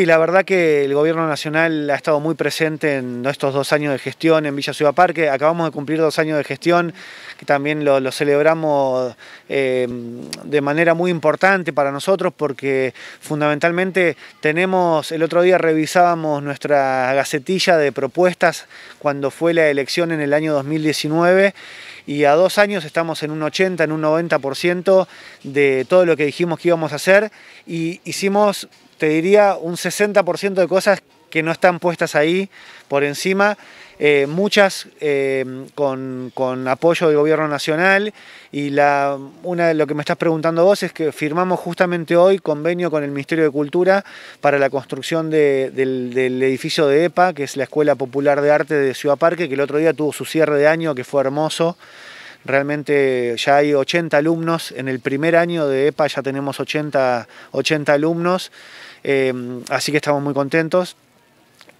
Y la verdad que el Gobierno Nacional ha estado muy presente en estos dos años de gestión en Villa Ciudad Parque. Acabamos de cumplir dos años de gestión, que también lo, celebramos em, de manera muy importante para nosotros, porque fundamentalmente tenemos, el otro día revisábamos nuestra gacetilla de propuestas cuando fue la elección en el año 2019, y a dos años estamos en un 80, en un 90% de todo lo que dijimos que íbamos a hacer, y hicimos te diría un 60% de cosas que no están puestas ahí por encima, eh, muchas eh, con, apoyo del gobierno nacional y la, una de lo que me estás preguntando vos es que firmamos justamente hoy convenio con el Ministerio de Cultura para la construcción del, edificio de EPA, que es la Escuela Popular de Arte de Ciudad Parque, que el otro día tuvo su cierre de año, que fue hermoso. Realmente ya hay 80 alumnos, en el primer año de EPA ya tenemos 80, alumnos, eh, así que estamos muy contentos.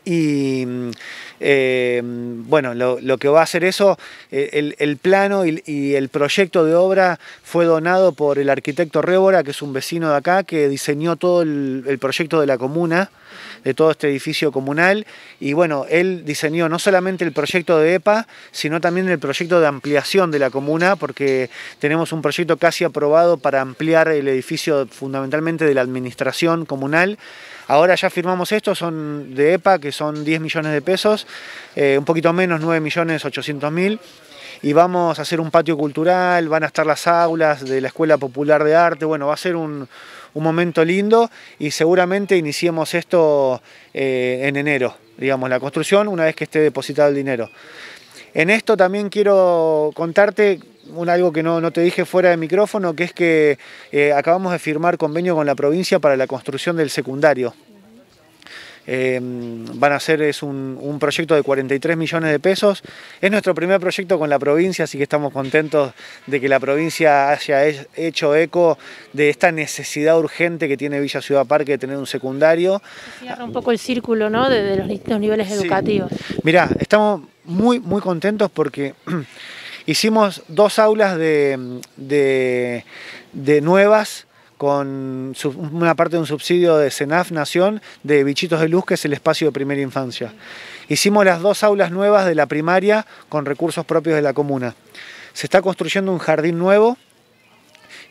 Y eh, bueno, lo, que va a hacer eso, eh, el, plano y, el proyecto de obra fue donado por el arquitecto Rébora, que es un vecino de acá, que diseñó todo el, el proyecto de la comuna, de todo este edificio comunal. Y bueno, él diseñó no solamente el proyecto de EPA, sino también el proyecto de ampliación de la comuna, porque tenemos un proyecto casi aprobado para ampliar el edificio fundamentalmente de la administración comunal. Ahora ya firmamos esto, son de EPA, que que son 10 millones de pesos, eh, un poquito menos, 9 millones 800 mil. Y vamos a hacer un patio cultural, van a estar las aulas de la Escuela Popular de Arte, bueno, va a ser un, momento lindo y seguramente iniciemos esto eh, en enero, digamos, la construcción una vez que esté depositado el dinero. En esto también quiero contarte un, algo que no, te dije fuera de micrófono, que es que eh, acabamos de firmar convenio con la provincia para la construcción del secundario, Em, van a ser es un, proyecto de 43 millones de pesos. Es nuestro primer proyecto con la provincia, así que estamos contentos de que la provincia haya hecho eco de esta necesidad urgente que tiene Villa Ciudad Parque de tener un secundario. cierra un poco el círculo ¿no? de, los distintos niveles educativos. Mirá, estamos muy, muy contentos porque... hicimos dos aulas de, de nuevas con una parte de un subsidio de CENAF Nación de Bichitos de Luz, que es el espacio de primera infancia. Hicimos las dos aulas nuevas de la primaria con recursos propios de la comuna. Se está construyendo un jardín nuevo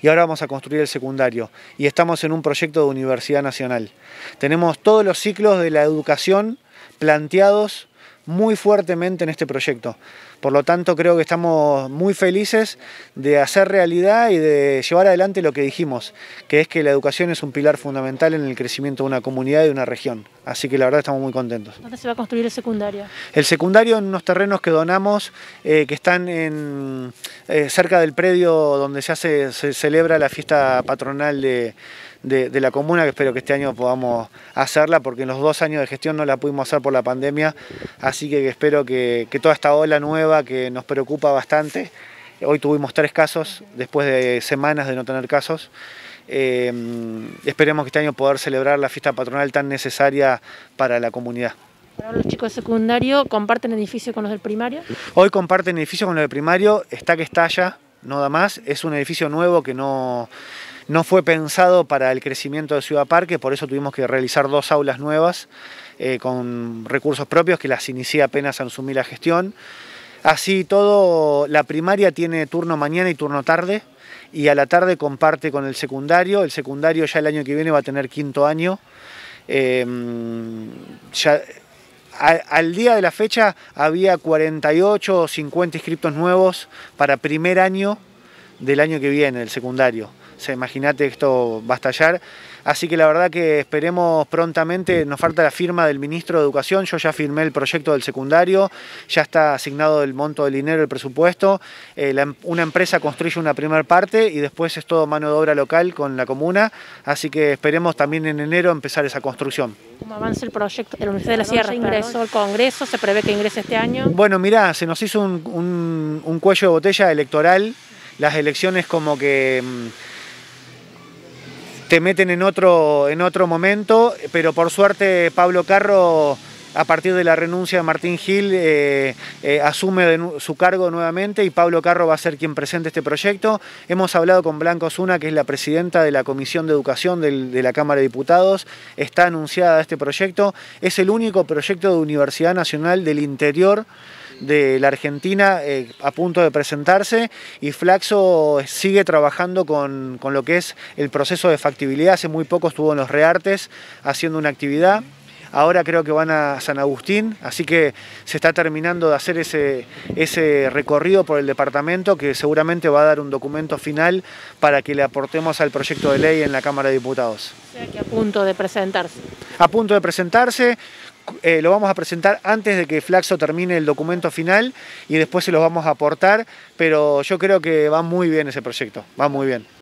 y ahora vamos a construir el secundario. Y estamos en un proyecto de Universidad Nacional. Tenemos todos los ciclos de la educación planteados muy fuertemente en este proyecto. Por lo tanto, creo que estamos muy felices de hacer realidad y de llevar adelante lo que dijimos, que es que la educación es un pilar fundamental en el crecimiento de una comunidad y de una región. Así que la verdad estamos muy contentos. ¿Dónde se va a construir el secundario? El secundario en unos terrenos que donamos, eh, que están en, eh, cerca del predio donde se, hace, se celebra la fiesta patronal de de, la comuna, que espero que este año podamos hacerla, porque en los dos años de gestión no la pudimos hacer por la pandemia, así que espero que, toda esta ola nueva que nos preocupa bastante, hoy tuvimos tres casos, después de semanas de no tener casos, eh, esperemos que este año poder celebrar la fiesta patronal tan necesaria para la comunidad. ¿Los chicos de secundario comparten edificio con los del primario? Hoy comparten edificio con los del primario, está que estalla, no da más, es un edificio nuevo que no, no fue pensado para el crecimiento de Ciudad Parque, por eso tuvimos que realizar dos aulas nuevas eh, con recursos propios que las inicié apenas asumir la gestión. Así todo, la primaria tiene turno mañana y turno tarde y a la tarde comparte con el secundario. El secundario ya el año que viene va a tener quinto año. Em, al día de la fecha había 48 o 50 inscriptos nuevos para primer año del año que viene, el secundario se imagínate, esto va a estallar. Así que la verdad que esperemos prontamente, nos falta la firma del ministro de Educación, yo ya firmé el proyecto del secundario, ya está asignado el monto del dinero, el presupuesto, eh, em, una empresa construye una primera parte y después es todo mano de obra local con la comuna, así que esperemos también en enero empezar esa construcción. ¿Cómo avanza el proyecto? ¿El Universidad de la Sierra ingresó al Congreso, se prevé que ingrese este año. Bueno, mirá, se nos hizo un cuello de botella electoral, las elecciones como que... Mm, te meten en otro, en otro momento, pero por suerte Pablo Carro a partir de la renuncia de Martín Gil eh, eh, asume su cargo nuevamente y Pablo Carro va a ser quien presente este proyecto. Hemos hablado con Blanco Zuna, que es la presidenta de la Comisión de Educación de la Cámara de Diputados. Está anunciada este proyecto. Es el único proyecto de Universidad Nacional del Interior de la Argentina eh, a punto de presentarse y Flaxo sigue trabajando con, lo que es el proceso de factibilidad. Hace muy poco estuvo en los Reartes haciendo una actividad ahora creo que van a San Agustín, así que se está terminando de hacer ese, ese, recorrido por el departamento que seguramente va a dar un documento final para que le aportemos al proyecto de ley en la Cámara de Diputados. O sea que a punto de presentarse. A punto de presentarse, eh, lo vamos a presentar antes de que Flaxo termine el documento final y después se los vamos a aportar, pero yo creo que va muy bien ese proyecto, va muy bien.